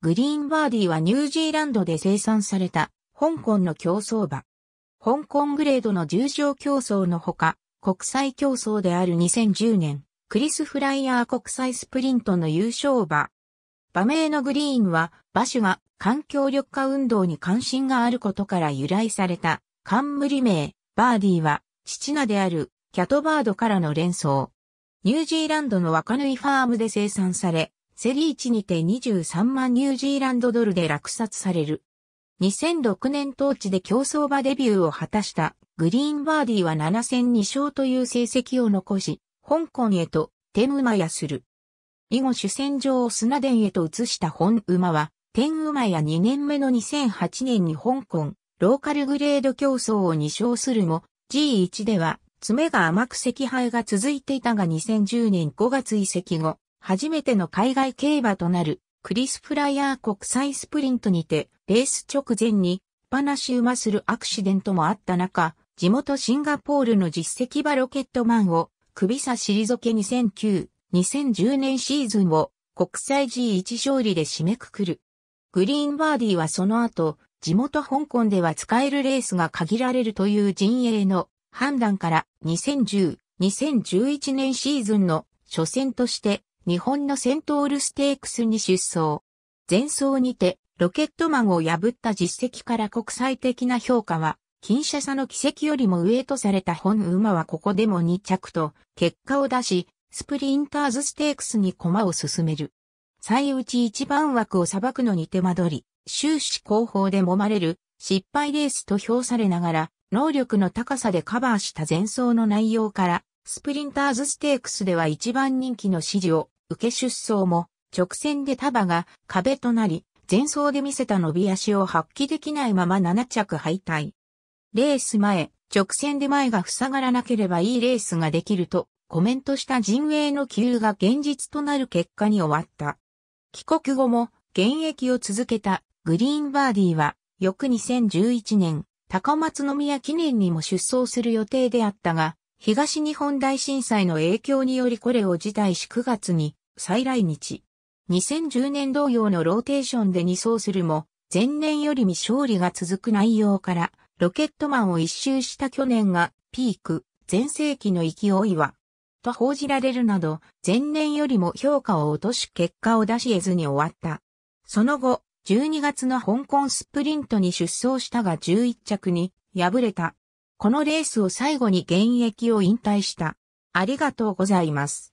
グリーンバーディはニュージーランドで生産された香港の競争馬。香港グレードの重賞競争のほか、国際競争である2010年、クリス・フライヤー国際スプリントの優勝馬。馬名のグリーンは、馬種が環境緑化運動に関心があることから由来された、冠名、バーディは、父名である、キャトバードからの連想。ニュージーランドの若縫ファームで生産され、セリーチにて23万ニュージーランドドルで落札される。2006年当地で競争場デビューを果たしたグリーンバーディーは7戦2勝という成績を残し、香港へと天馬やする。以後主戦場を砂田へと移した本馬は、天馬や2年目の2008年に香港、ローカルグレード競争を2勝するも、G1 では、爪が甘く赤敗が続いていたが2010年5月移籍後、初めての海外競馬となるクリス・フライヤー国際スプリントにて、レース直前に、話し馬するアクシデントもあった中、地元シンガポールの実績馬ロケットマンを、首差しりぞけ2009、2010年シーズンを国際 G1 勝利で締めくくる。グリーンバーディーはその後、地元香港では使えるレースが限られるという陣営の判断から2010、2011年シーズンの初戦として日本のセントールステークスに出走。前走にて、ロケットマンを破った実績から国際的な評価は、金車差の奇跡よりも上とされた本馬はここでも2着と、結果を出し、スプリンターズステークスに駒を進める。最内一番枠を裁くのに手間取り、終始後方で揉まれる、失敗レースと評されながら、能力の高さでカバーした前走の内容から、スプリンターズステークスでは一番人気の指示を受け出走も、直線で束が壁となり、前走で見せた伸び足を発揮できないまま7着敗退。レース前、直線で前が塞がらなければいいレースができると、コメントした陣営の急が現実となる結果に終わった。帰国後も現役を続けたグリーンバーディは、翌2011年、高松宮記念にも出走する予定であったが、東日本大震災の影響によりこれを辞退し9月に再来日。2010年同様のローテーションで2走するも、前年より未勝利が続く内容から、ロケットマンを一周した去年がピーク、前世紀の勢いは、と報じられるなど、前年よりも評価を落とし結果を出し得ずに終わった。その後、12月の香港スプリントに出走したが11着に敗れた。このレースを最後に現役を引退した。ありがとうございます。